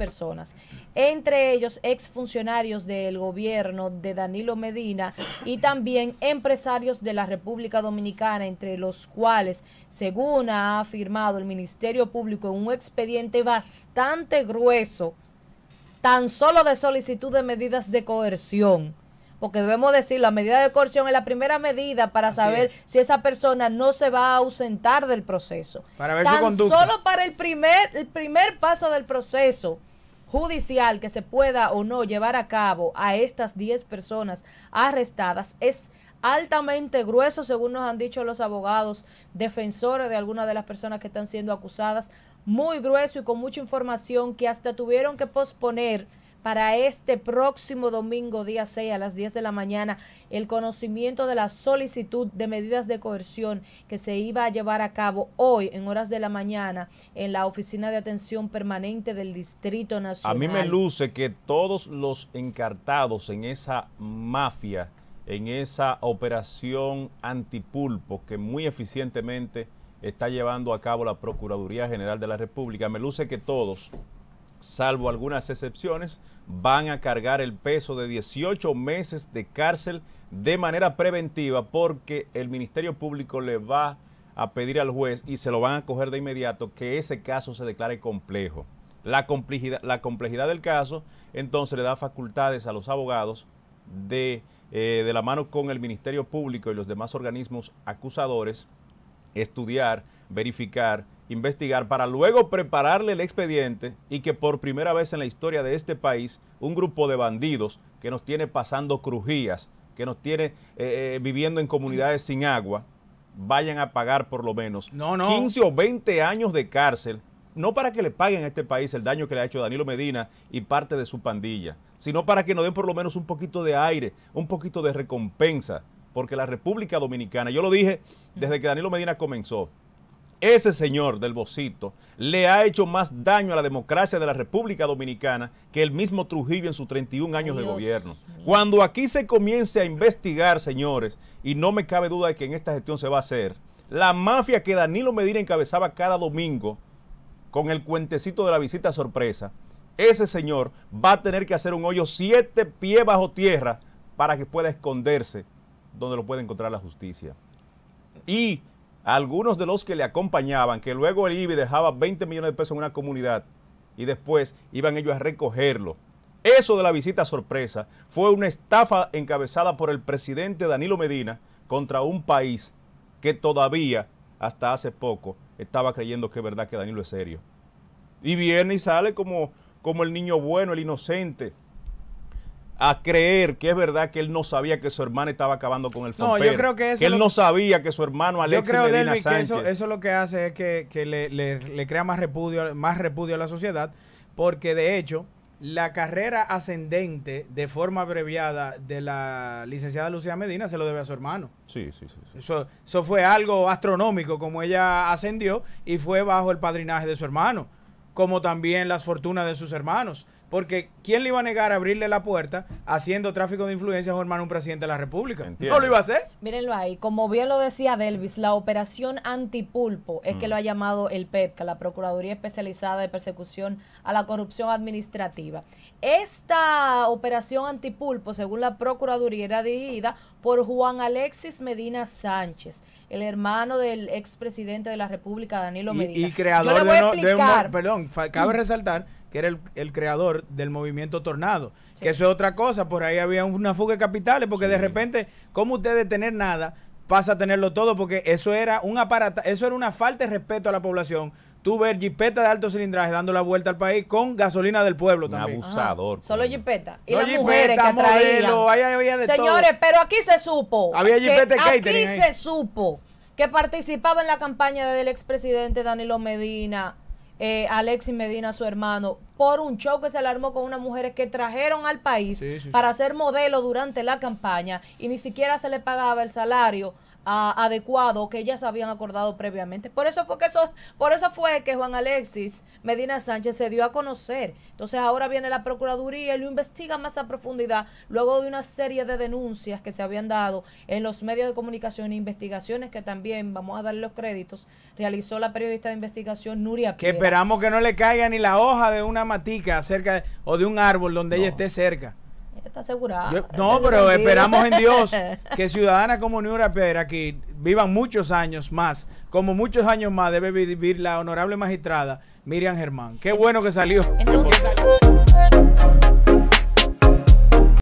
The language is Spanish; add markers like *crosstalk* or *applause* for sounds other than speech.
personas, entre ellos exfuncionarios del gobierno de Danilo Medina y también empresarios de la República Dominicana, entre los cuales, según ha afirmado el Ministerio Público en un expediente bastante grueso, tan solo de solicitud de medidas de coerción porque debemos decir, la medida de coerción es la primera medida para saber si esa persona no se va a ausentar del proceso. Para ver Tan Solo para el primer, el primer paso del proceso judicial que se pueda o no llevar a cabo a estas 10 personas arrestadas es altamente grueso, según nos han dicho los abogados defensores de algunas de las personas que están siendo acusadas, muy grueso y con mucha información que hasta tuvieron que posponer para este próximo domingo, día 6 a las 10 de la mañana, el conocimiento de la solicitud de medidas de coerción que se iba a llevar a cabo hoy en horas de la mañana en la Oficina de Atención Permanente del Distrito Nacional. A mí me luce que todos los encartados en esa mafia, en esa operación antipulpo que muy eficientemente está llevando a cabo la Procuraduría General de la República, me luce que todos salvo algunas excepciones, van a cargar el peso de 18 meses de cárcel de manera preventiva porque el Ministerio Público le va a pedir al juez y se lo van a coger de inmediato que ese caso se declare complejo. La complejidad, del caso entonces le da facultades a los abogados de, eh, de la mano con el Ministerio Público y los demás organismos acusadores estudiar, verificar, investigar para luego prepararle el expediente y que por primera vez en la historia de este país un grupo de bandidos que nos tiene pasando crujías, que nos tiene eh, eh, viviendo en comunidades sin agua, vayan a pagar por lo menos 15 o 20 años de cárcel, no para que le paguen a este país el daño que le ha hecho Danilo Medina y parte de su pandilla, sino para que nos den por lo menos un poquito de aire, un poquito de recompensa porque la República Dominicana, yo lo dije desde que Danilo Medina comenzó, ese señor del bocito le ha hecho más daño a la democracia de la República Dominicana que el mismo Trujillo en sus 31 años de gobierno. Cuando aquí se comience a investigar, señores, y no me cabe duda de que en esta gestión se va a hacer, la mafia que Danilo Medina encabezaba cada domingo con el cuentecito de la visita sorpresa, ese señor va a tener que hacer un hoyo siete pies bajo tierra para que pueda esconderse donde lo puede encontrar la justicia. Y algunos de los que le acompañaban, que luego el IBI dejaba 20 millones de pesos en una comunidad y después iban ellos a recogerlo. Eso de la visita sorpresa fue una estafa encabezada por el presidente Danilo Medina contra un país que todavía, hasta hace poco, estaba creyendo que es verdad que Danilo es serio. Y viene y sale como, como el niño bueno, el inocente a creer que es verdad que él no sabía que su hermano estaba acabando con el Fomper. No, yo creo que eso... él no sabía que su hermano Alexis Yo creo, Medina que eso, lo que hace es que, le, crea más repudio, más repudio a la sociedad, porque de hecho la carrera ascendente de forma abreviada de la licenciada Lucía Medina se lo debe a su hermano. Sí, sí, sí. Eso, eso fue algo astronómico, como ella ascendió y fue bajo el padrinaje de su hermano, como también las fortunas de sus hermanos. Porque ¿quién le iba a negar a abrirle la puerta haciendo tráfico de influencias a hermano un presidente de la República? No lo iba a hacer. Mírenlo ahí. Como bien lo decía Delvis, la operación antipulpo es que mm. lo ha llamado el PEPCA, la Procuraduría Especializada de Persecución a la Corrupción Administrativa. Esta operación antipulpo, según la Procuraduría, era dirigida por Juan Alexis Medina Sánchez, el hermano del expresidente de la República, Danilo Medina. Y, creador de, un... Perdón, cabe mm. resaltar que era el, creador del movimiento Tornado. Que eso es otra cosa, por ahí había una fuga de capitales, porque de repente, ¿cómo usted de tener nada pasa a tenerlo todo? Porque eso era, un eso era una falta de respeto a la población. Tú ver jipeta de alto cilindraje dando la vuelta al país con gasolina del pueblo un abusador. Solo jipeta. Y las mujeres que Señores, pero aquí se supo. Había Aquí se supo que participaba en la campaña del expresidente Danilo Medina eh, Alexis Medina, su hermano, por un show que se alarmó con unas mujeres que trajeron al país para ser modelo durante la campaña y ni siquiera se le pagaba el salario adecuado que ellas habían acordado previamente. Por eso fue que eso, por eso fue que Juan Alexis Medina Sánchez se dio a conocer. Entonces ahora viene la Procuraduría y lo investiga más a profundidad luego de una serie de denuncias que se habían dado en los medios de comunicación e investigaciones que también, vamos a darle los créditos, realizó la periodista de investigación Nuria Que esperamos que no le caiga ni la hoja de una matica cerca o de un árbol donde ella esté cerca está asegurada. no, pero esperamos en Dios *laughs* que ciudadana como Niura Pérez que vivan muchos años más, como muchos años más debe vivir la honorable magistrada Miriam Germán. Qué bueno que salió.